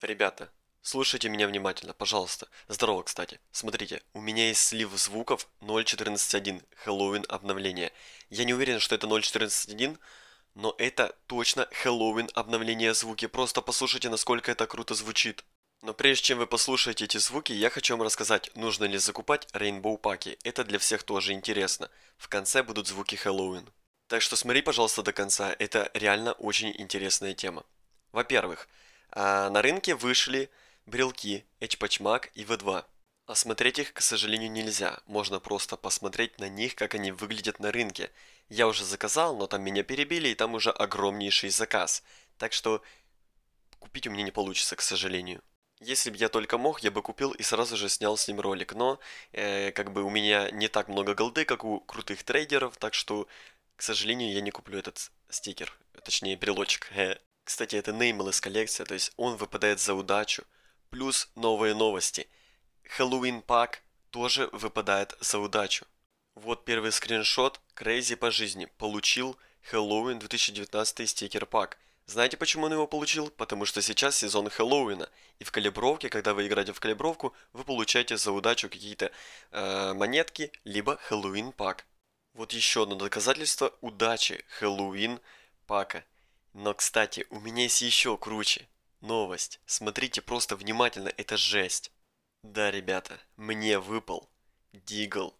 Ребята, слушайте меня внимательно, пожалуйста. Здорово, кстати. Смотрите, у меня есть слив звуков 0.14.1 Хэллоуин обновление. Я не уверен, что это 0.14.1, но это точно Хэллоуин обновление звуки. Просто послушайте, насколько это круто звучит. Но прежде чем вы послушаете эти звуки, я хочу вам рассказать, нужно ли закупать Rainbow паки. Это для всех тоже интересно. В конце будут звуки Хэллоуин. Так что смотри, пожалуйста, до конца. Это реально очень интересная тема. Во-первых, а на рынке вышли брелки HPHMAC и V2. Осмотреть их, к сожалению, нельзя. Можно просто посмотреть на них, как они выглядят на рынке. Я уже заказал, но там меня перебили, и там уже огромнейший заказ. Так что купить у меня не получится, к сожалению. Если бы я только мог, я бы купил и сразу же снял с ним ролик, но э, как бы у меня не так много голды, как у крутых трейдеров, так что, к сожалению, я не куплю этот стикер, точнее брелочек. Кстати, это Nameless коллекция, то есть он выпадает за удачу. Плюс новые новости. Хэллоуин пак тоже выпадает за удачу. Вот первый скриншот. Крейзи по жизни получил Хэллоуин 2019 стикер пак. Знаете, почему он его получил? Потому что сейчас сезон Хэллоуина. И в калибровке, когда вы играете в калибровку, вы получаете за удачу какие-то э, монетки, либо Хэллоуин пак. Вот еще одно доказательство удачи Хэллоуин пака – но, кстати, у меня есть еще круче. Новость. Смотрите просто внимательно, это жесть. Да, ребята, мне выпал Дигл.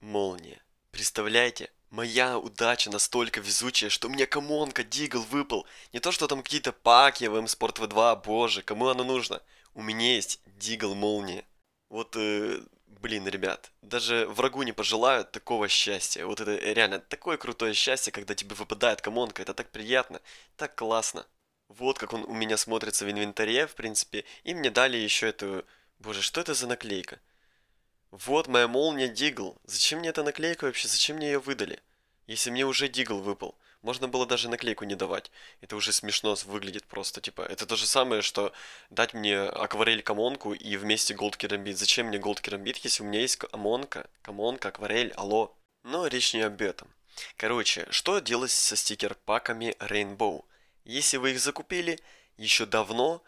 Молния. Представляете? Моя удача настолько везучая, что мне комонка Дигл выпал. Не то, что там какие-то паки в М-Спорт В2, боже, кому оно нужно? У меня есть Дигл Молния. Вот э, Блин, ребят, даже врагу не пожелают такого счастья. Вот это э, реально такое крутое счастье, когда тебе выпадает комонка. Это так приятно, так классно. Вот как он у меня смотрится в инвентаре, в принципе. И мне дали еще эту... Боже, что это за наклейка? Вот моя молния Дигл. Зачем мне эта наклейка вообще? Зачем мне ее выдали? Если мне уже Дигл выпал. Можно было даже наклейку не давать. Это уже смешно выглядит просто, типа. Это то же самое, что дать мне акварель камонку и вместе голд керамбит. Зачем мне голд керамбит, если у меня есть амонка, камонка акварель, алло. Но речь не об этом. Короче, что делать со стикер-паками Rainbow? Если вы их закупили еще давно,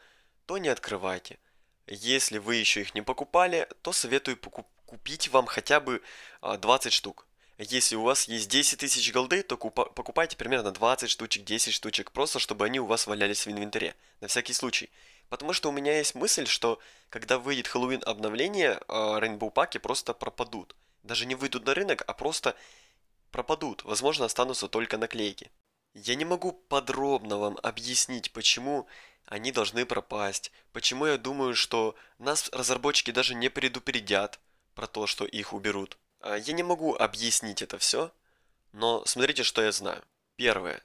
то не открывайте. Если вы еще их не покупали, то советую покуп- купить вам хотя бы 20 а, штук. Если у вас есть 10 тысяч голды, то покупайте примерно 20 штучек, 10 штучек, просто чтобы они у вас валялись в инвентаре, на всякий случай. Потому что у меня есть мысль, что когда выйдет Хэллоуин обновление, а, Rainbow паки просто пропадут. Даже не выйдут на рынок, а просто пропадут. Возможно, останутся только наклейки. Я не могу подробно вам объяснить, почему они должны пропасть. Почему я думаю, что нас разработчики даже не предупредят про то, что их уберут. А, я не могу объяснить это все, но смотрите, что я знаю. Первое.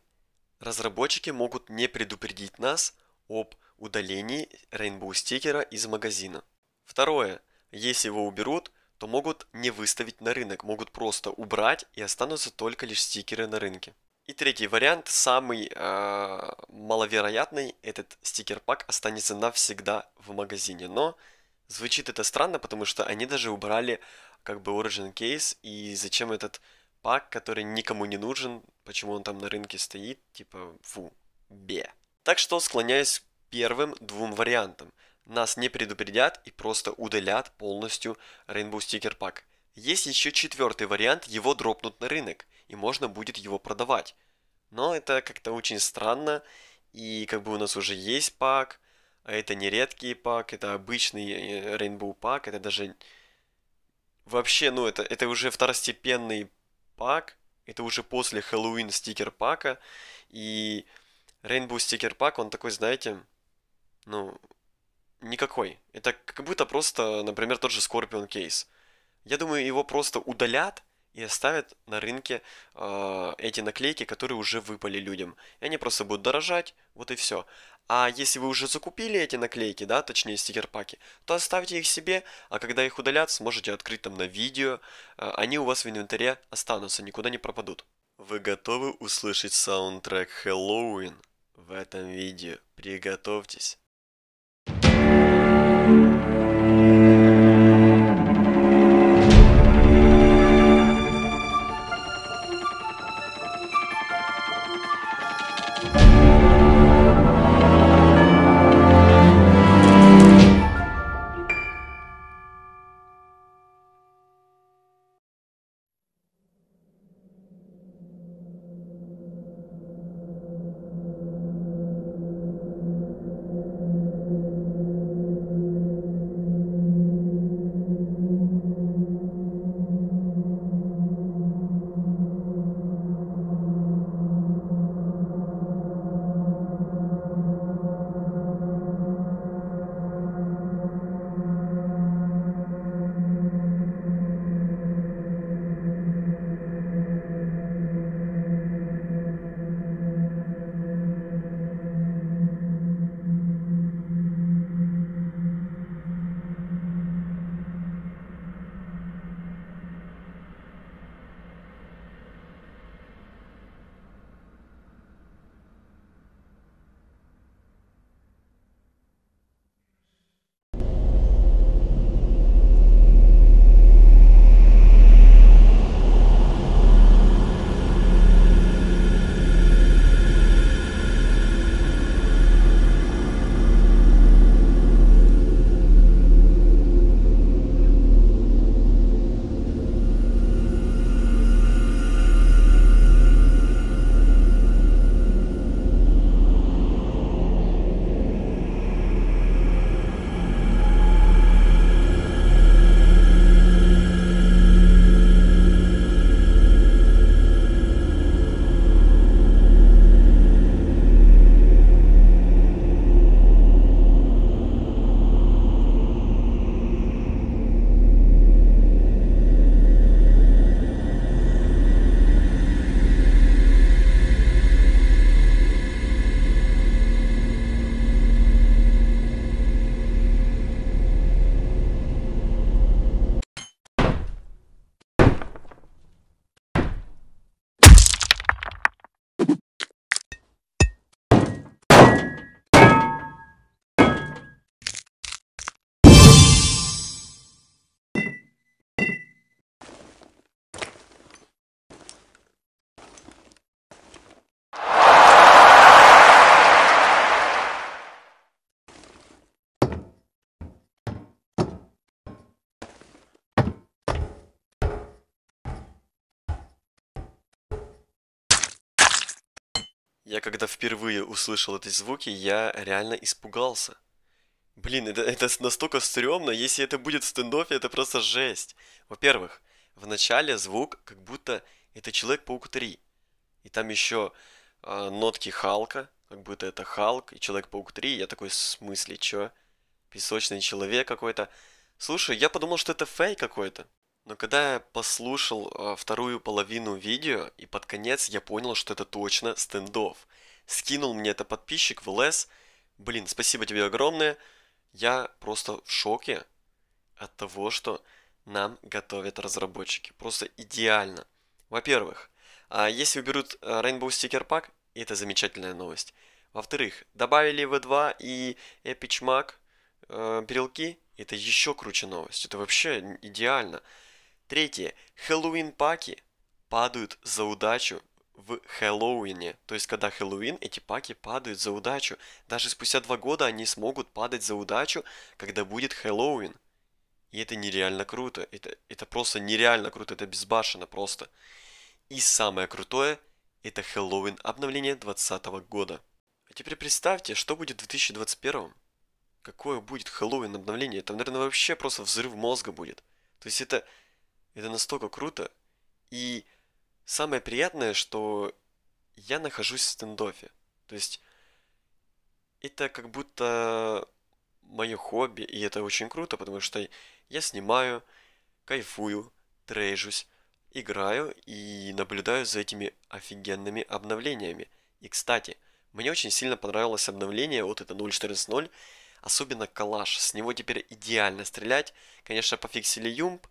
Разработчики могут не предупредить нас об удалении Rainbow стикера из магазина. Второе. Если его уберут, то могут не выставить на рынок, могут просто убрать и останутся только лишь стикеры на рынке. И третий вариант, самый э, маловероятный, этот стикер-пак останется навсегда в магазине, но Звучит это странно, потому что они даже убрали как бы Origin Case, и зачем этот пак, который никому не нужен, почему он там на рынке стоит, типа, фу, бе. Так что склоняюсь к первым двум вариантам. Нас не предупредят и просто удалят полностью Rainbow Sticker Pack. Есть еще четвертый вариант, его дропнут на рынок, и можно будет его продавать. Но это как-то очень странно, и как бы у нас уже есть пак, а это не редкий пак, это обычный э, Rainbow пак, это даже... Вообще, ну, это, это уже второстепенный пак, это уже после Хэллоуин стикер пака, и Rainbow стикер пак, он такой, знаете, ну, никакой. Это как будто просто, например, тот же Scorpion кейс. Я думаю, его просто удалят, и оставят на рынке э, эти наклейки, которые уже выпали людям. И они просто будут дорожать, вот и все. А если вы уже закупили эти наклейки, да, точнее стикер-паки, то оставьте их себе, а когда их удалят, сможете открыть там на видео, э, они у вас в инвентаре останутся, никуда не пропадут. Вы готовы услышать саундтрек Хэллоуин в этом видео? Приготовьтесь. Я когда впервые услышал эти звуки, я реально испугался. Блин, это, это настолько стрёмно, если это будет в стендофе, это просто жесть. Во-первых, в начале звук, как будто это Человек-паук 3. И там еще э, а, нотки Халка, как будто это Халк и Человек-паук 3. Я такой, в смысле, чё? Песочный человек какой-то. Слушай, я подумал, что это фей какой-то. Но когда я послушал а, вторую половину видео, и под конец я понял, что это точно стендов. Скинул мне это подписчик в ЛС. Блин, спасибо тебе огромное. Я просто в шоке от того, что нам готовят разработчики. Просто идеально. Во-первых, а, если уберут а, Rainbow Sticker Pack, это замечательная новость. Во-вторых, добавили V2 и Epic Mac э, брелки, это еще круче новость. Это вообще идеально. Третье. Хэллоуин-паки падают за удачу в Хэллоуине. То есть, когда Хэллоуин, эти паки падают за удачу. Даже спустя два года они смогут падать за удачу, когда будет Хэллоуин. И это нереально круто. Это, это просто нереально круто. Это безбашенно просто. И самое крутое – это Хэллоуин обновление 2020 года. А теперь представьте, что будет в 2021. Какое будет Хэллоуин обновление? Это, наверное, вообще просто взрыв мозга будет. То есть это это настолько круто. И самое приятное, что я нахожусь в стендофе. То есть это как будто мое хобби, и это очень круто, потому что я снимаю, кайфую, трейжусь, играю и наблюдаю за этими офигенными обновлениями. И, кстати, мне очень сильно понравилось обновление, вот это 0.14.0, особенно калаш, с него теперь идеально стрелять. Конечно, пофиксили юмп,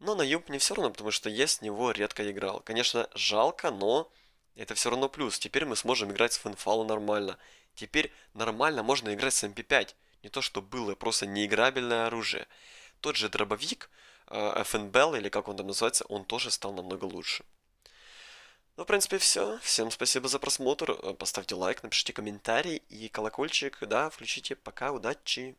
но на Юмп не все равно, потому что я с него редко играл. Конечно, жалко, но это все равно плюс. Теперь мы сможем играть с Фенфала нормально. Теперь нормально можно играть с MP5. Не то, что было, просто неиграбельное оружие. Тот же дробовик, э, FNBL, или как он там называется, он тоже стал намного лучше. Ну, в принципе, все. Всем спасибо за просмотр. Э, поставьте лайк, напишите комментарий и колокольчик. Да, включите. Пока, удачи!